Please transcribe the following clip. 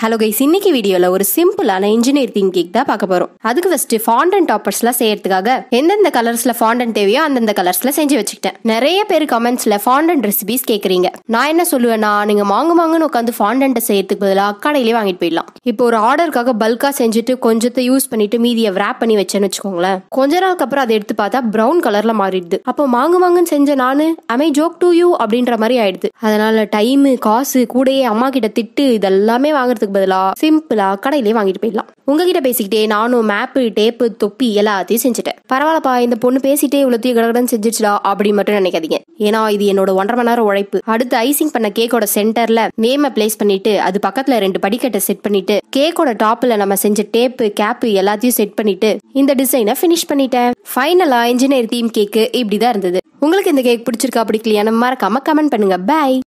hello guys இன்னைக்கு வீடியோவில் ஒரு சிம்பிளான இன்ஜினியர் திங் கேக் தான் பார்க்க போகிறோம் அதுக்கு ஃபர்ஸ்ட் ஃபாண்டன் டாப்பர்ஸ்லாம் செய்யறதுக்காக எந்தெந்த கலர்ஸில் ஃபாண்டன் தேவையோ அந்தந்த கலர்ஸில் செஞ்சு வச்சுக்கிட்டேன் நிறைய பேர் கமெண்ட்ஸில் ஃபாண்டன் ரெசிபிஸ் கேட்குறீங்க நான் என்ன சொல்லுவேன்னா நீங்கள் மாங்கு மாங்குன்னு உட்காந்து ஃபாண்டன்ட்டை செய்யறதுக்கு பதிலாக கடையிலே வாங்கிட்டு போயிடலாம் இப்போ ஒரு ஆர்டருக்காக பல்கா செஞ்சுட்டு கொஞ்சத்தை யூஸ் பண்ணிட்டு மீதியை ரேப் பண்ணி வச்சேன்னு வச்சுக்கோங்களேன் கொஞ்ச நாளுக்கு அப்புறம் அதை எடுத்து பார்த்தா ப்ரௌன் கலரில் மாறிடுது அப்போ மாங்கு மாங்குன்னு செஞ்ச நான் அமை ஜோக் டு யூ அப்படின்ற மாதிரி ஆயிடுது அதனால டைமு காசு கூடையே அம்மா கிட்ட திட்டு இதெல்லாமே வாங்குறதுக்கு போகிறதுக்கு பதிலாக சிம்பிளாக கடையிலே வாங்கிட்டு போயிடலாம் உங்ககிட்ட பேசிக்கிட்டே நானும் மேப்பு டேப்பு தொப்பி எல்லாத்தையும் செஞ்சுட்டேன் பரவாயில்லப்பா இந்த பொண்ணு பேசிட்டே இவ்வளோத்தையும் கடகடன் செஞ்சிச்சுடா அப்படின்னு மட்டும் நினைக்காதீங்க ஏன்னா இது என்னோட ஒன்றரை மணி நேரம் உழைப்பு அடுத்து ஐசிங் பண்ண கேக்கோட சென்டர்ல நேமை பிளேஸ் பண்ணிட்டு அது பக்கத்துல ரெண்டு படிக்கட்டை செட் பண்ணிட்டு கேக்கோட டாப்ல நம்ம செஞ்ச டேப்பு கேப்பு எல்லாத்தையும் செட் பண்ணிட்டு இந்த டிசைனை ஃபினிஷ் பண்ணிட்டேன் ஃபைனலா இன்ஜினியர் தீம் கேக்கு இப்படிதான் இருந்தது உங்களுக்கு இந்த கேக் பிடிச்சிருக்கா பிடிக்கலையான மறக்காம கமெண்ட் பண்ணுங்க பாய்